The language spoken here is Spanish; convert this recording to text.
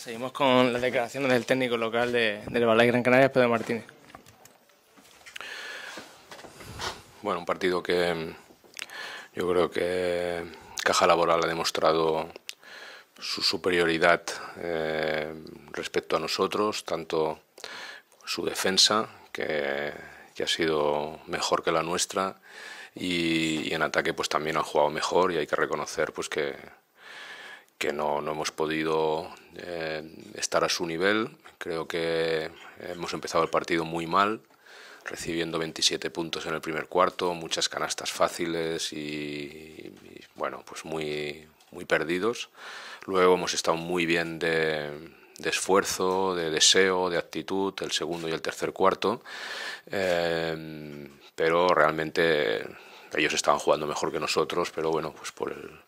Seguimos con las declaraciones del técnico local de, del Balay Gran Canaria, Pedro Martínez. Bueno, un partido que em, yo creo que Caja Laboral ha demostrado su superioridad eh, respecto a nosotros, tanto su defensa, que, ha sido mejor que la nuestra, y, y en ataque pues también han jugado mejor y hay que reconocer pues que, que no, no hemos podido eh, estar a su nivel. Creo que hemos empezado el partido muy mal, recibiendo 27 puntos en el primer cuarto, muchas canastas fáciles y, bueno, pues muy, muy perdidos. Luego hemos estado muy bien de, esfuerzo, de deseo, de actitud, el segundo y el tercer cuarto, eh, pero realmente ellos estaban jugando mejor que nosotros, pero bueno, pues por el,